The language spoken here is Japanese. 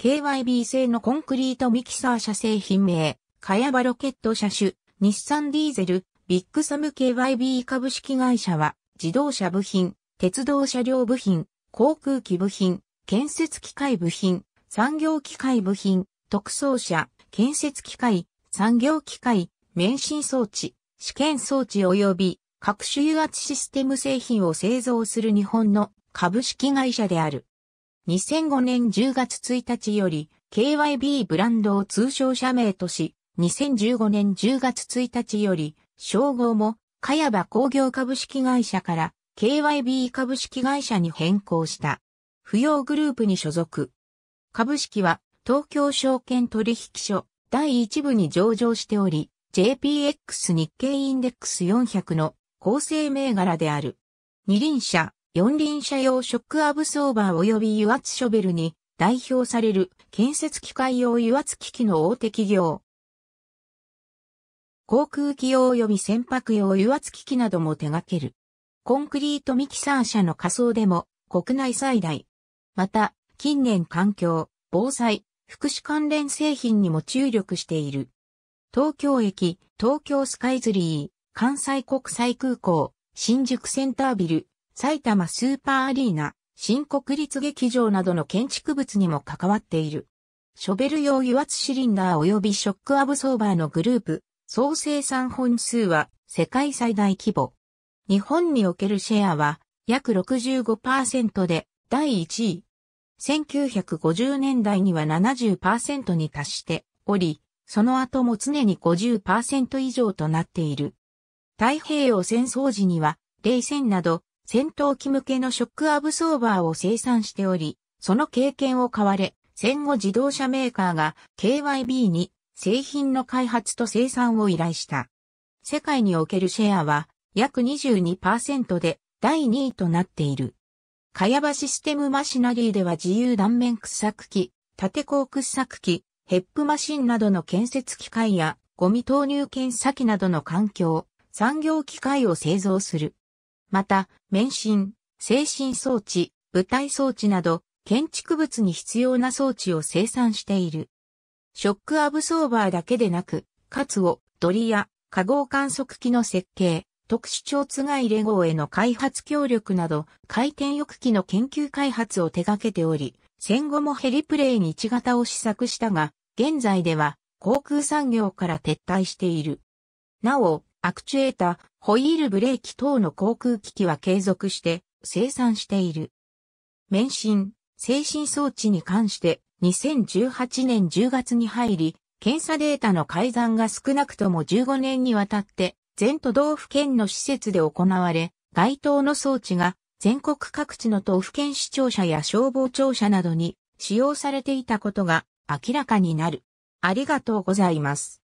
KYB 製のコンクリートミキサー車製品名、カヤバロケット車種、日産ディーゼル、ビッグサム KYB 株式会社は、自動車部品、鉄道車両部品、航空機部品、建設機械部品、産業機械部品、特装車、建設機械、産業機械、免震装置、試験装置及び各種油圧システム製品を製造する日本の株式会社である。2005年10月1日より KYB ブランドを通称社名とし、2015年10月1日より称号もかやば工業株式会社から KYB 株式会社に変更した。不要グループに所属。株式は東京証券取引所第1部に上場しており、JPX 日経インデックス400の構成銘柄である。二輪車、四輪車用ショックアブソーバー及び油圧ショベルに代表される建設機械用油圧機器の大手企業。航空機用及び船舶用油圧機器なども手掛ける。コンクリートミキサー車の仮想でも国内最大。また、近年環境、防災、福祉関連製品にも注力している。東京駅、東京スカイズリー、関西国際空港、新宿センタービル、埼玉スーパーアリーナ、新国立劇場などの建築物にも関わっている。ショベル用油圧シリンダー及びショックアブソーバーのグループ、総生産本数は世界最大規模。日本におけるシェアは約65%で第1位。1950年代には70%に達しており、その後も常に50%以上となっている。太平洋戦争時には、冷戦など戦闘機向けのショックアブソーバーを生産しており、その経験を買われ、戦後自動車メーカーが KYB に製品の開発と生産を依頼した。世界におけるシェアは約22%で第2位となっている。かやばシステムマシナリーでは自由断面掘削機、縦鋼掘削機、ヘップマシンなどの建設機械やゴミ投入検査機などの環境、産業機械を製造する。また、免震、精神装置、舞台装置など、建築物に必要な装置を生産している。ショックアブソーバーだけでなく、カツオ、ドリや、化合観測機の設計、特殊超つがいレゴへの開発協力など、回転翼機の研究開発を手掛けており、戦後もヘリプレイに一型を試作したが、現在では航空産業から撤退している。なお、アクチュエータ、ホイールブレーキ等の航空機器は継続して生産している。免震、精神装置に関して2018年10月に入り、検査データの改ざんが少なくとも15年にわたって全都道府県の施設で行われ、該当の装置が全国各地の都府県市庁舎や消防庁舎などに使用されていたことが明らかになる。ありがとうございます。